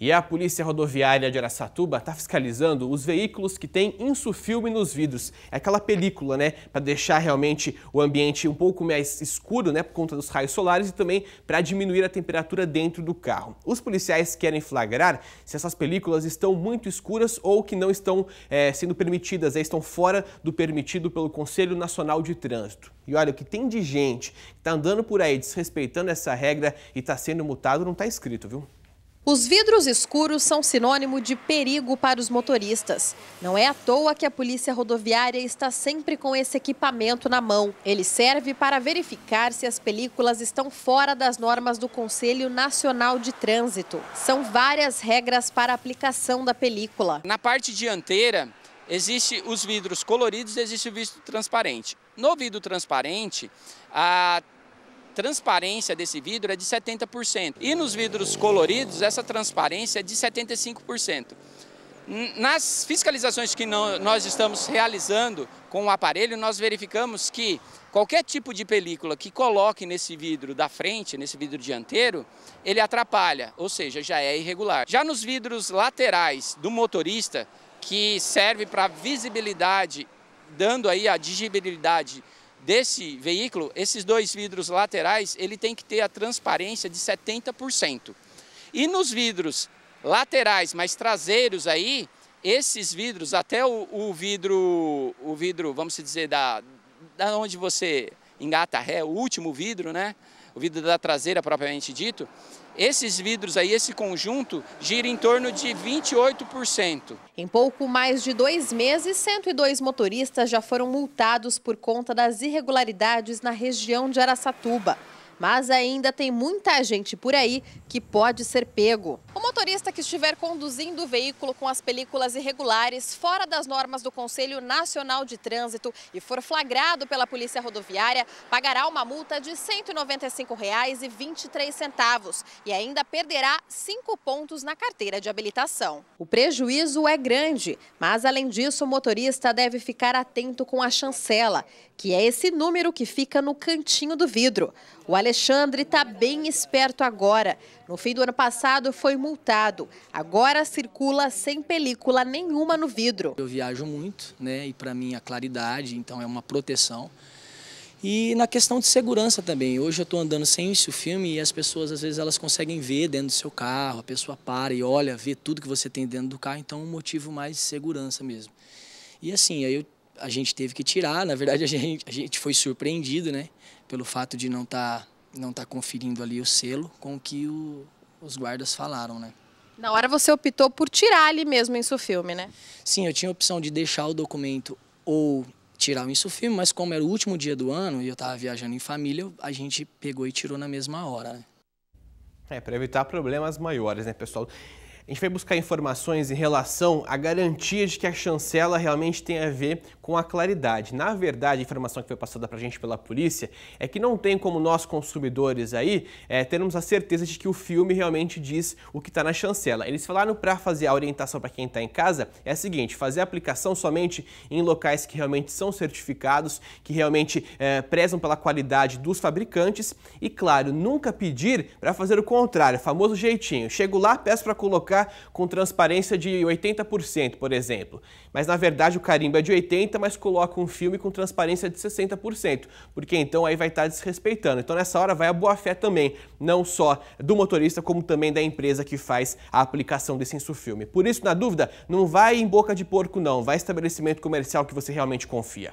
E a Polícia Rodoviária de Aracatuba está fiscalizando os veículos que têm insufilme nos vidros. É aquela película, né, para deixar realmente o ambiente um pouco mais escuro, né, por conta dos raios solares e também para diminuir a temperatura dentro do carro. Os policiais querem flagrar se essas películas estão muito escuras ou que não estão é, sendo permitidas, é, estão fora do permitido pelo Conselho Nacional de Trânsito. E olha, o que tem de gente que está andando por aí desrespeitando essa regra e está sendo multado não está escrito, viu? Os vidros escuros são sinônimo de perigo para os motoristas. Não é à toa que a Polícia Rodoviária está sempre com esse equipamento na mão. Ele serve para verificar se as películas estão fora das normas do Conselho Nacional de Trânsito. São várias regras para a aplicação da película. Na parte dianteira, existe os vidros coloridos e existe o vidro transparente. No vidro transparente, a transparência desse vidro é de 70%. E nos vidros coloridos, essa transparência é de 75%. Nas fiscalizações que nós estamos realizando com o aparelho, nós verificamos que qualquer tipo de película que coloque nesse vidro da frente, nesse vidro dianteiro, ele atrapalha, ou seja, já é irregular. Já nos vidros laterais do motorista, que serve para visibilidade, dando aí a digibilidade desse veículo, esses dois vidros laterais, ele tem que ter a transparência de 70%. E nos vidros laterais, mas traseiros aí, esses vidros, até o, o vidro, o vidro, vamos dizer, da, da onde você engata ré, o último vidro, né? o vidro da traseira propriamente dito, esses vidros aí, esse conjunto, gira em torno de 28%. Em pouco mais de dois meses, 102 motoristas já foram multados por conta das irregularidades na região de Araçatuba mas ainda tem muita gente por aí que pode ser pego. O motorista que estiver conduzindo o veículo com as películas irregulares fora das normas do Conselho Nacional de Trânsito e for flagrado pela Polícia Rodoviária, pagará uma multa de R$ 195,23 e ainda perderá cinco pontos na carteira de habilitação. O prejuízo é grande, mas além disso, o motorista deve ficar atento com a chancela, que é esse número que fica no cantinho do vidro. O Alexandre está bem esperto agora. No fim do ano passado foi multado. Agora circula sem película nenhuma no vidro. Eu viajo muito, né? E para mim a claridade, então é uma proteção. E na questão de segurança também. Hoje eu estou andando sem isso filme e as pessoas às vezes elas conseguem ver dentro do seu carro, a pessoa para e olha, vê tudo que você tem dentro do carro, então é um motivo mais de segurança mesmo. E assim, aí eu, a gente teve que tirar, na verdade a gente, a gente foi surpreendido, né, pelo fato de não estar tá não está conferindo ali o selo com o que o, os guardas falaram, né? Na hora você optou por tirar ali mesmo o insufilme, né? Sim, eu tinha a opção de deixar o documento ou tirar o insufilme, mas como era o último dia do ano e eu estava viajando em família, a gente pegou e tirou na mesma hora, né? É, para evitar problemas maiores, né, pessoal? A gente vai buscar informações em relação à garantia de que a chancela realmente tem a ver com a claridade. Na verdade, a informação que foi passada para a gente pela polícia é que não tem como nós consumidores aí é, termos a certeza de que o filme realmente diz o que está na chancela. Eles falaram para fazer a orientação para quem está em casa é a seguinte: fazer a aplicação somente em locais que realmente são certificados, que realmente é, prezam pela qualidade dos fabricantes e, claro, nunca pedir para fazer o contrário, famoso jeitinho. Chego lá, peço para colocar com transparência de 80%, por exemplo. Mas na verdade o carimbo é de 80%, mas coloca um filme com transparência de 60%, porque então aí vai estar desrespeitando. Então nessa hora vai a boa-fé também, não só do motorista, como também da empresa que faz a aplicação desse insufilme. Por isso, na dúvida, não vai em boca de porco não, vai estabelecimento comercial que você realmente confia.